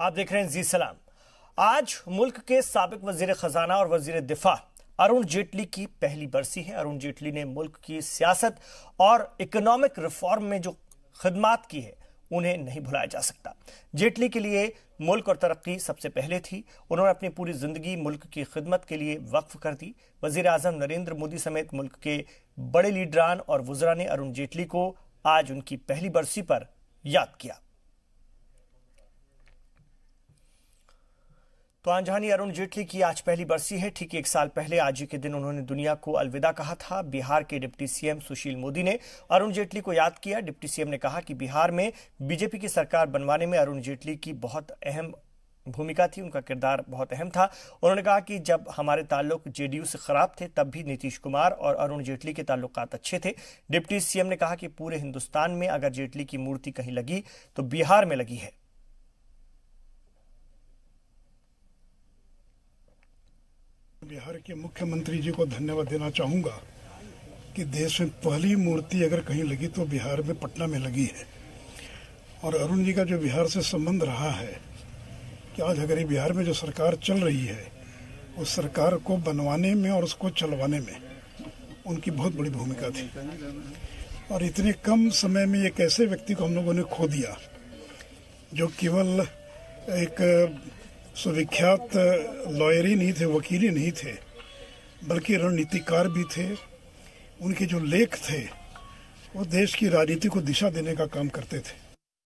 आप देख रहे हैं जी सलाम आज मुल्क के सबक वजीर खजाना और वजीर दिफा अरुण जेटली की पहली बरसी है अरुण जेटली ने मुल्क की सियासत और इकोनॉमिक रिफॉर्म में जो खदमात की है उन्हें नहीं भुलाया जा सकता जेटली के लिए मुल्क और तरक्की सबसे पहले थी उन्होंने अपनी पूरी जिंदगी मुल्क की खिदमत के लिए वक्फ कर दी वजीर आजम नरेंद्र मोदी समेत मुल्क के बड़े लीडरान और वजरा ने अरुण जेटली को आज उनकी पहली बरसी पर याद किया तो अरुण जेटली की आज पहली बरसी है ठीक एक साल पहले आज ही के दिन उन्होंने दुनिया को अलविदा कहा था बिहार के डिप्टी सीएम सुशील मोदी ने अरुण जेटली को याद किया डिप्टी सीएम ने कहा कि बिहार में बीजेपी की सरकार बनवाने में अरुण जेटली की बहुत अहम भूमिका थी उनका किरदार बहुत अहम था उन्होंने कहा कि जब हमारे ताल्लुक जेडीयू से खराब थे तब भी नीतीश कुमार और अरुण जेटली के ताल्लुक अच्छे थे डिप्टी सीएम ने कहा कि पूरे हिंदुस्तान में अगर जेटली की मूर्ति कहीं लगी तो बिहार में लगी है बिहार के मुख्यमंत्री जी को धन्यवाद देना चाहूंगा कि देश में पहली मूर्ति अगर कहीं लगी तो बिहार में पटना में लगी है और अरुण जी का जो बिहार से संबंध रहा है कि आज अगर बिहार में जो सरकार चल रही है उस सरकार को बनवाने में और उसको चलवाने में उनकी बहुत बड़ी भूमिका थी और इतने कम समय में एक ऐसे व्यक्ति को हम लोगों ने खो दिया जो केवल एक सुविख्यात लॉयर ही नहीं थे वकील ही नहीं थे बल्कि रणनीतिकार भी थे उनके जो लेख थे वो देश की राजनीति को दिशा देने का काम करते थे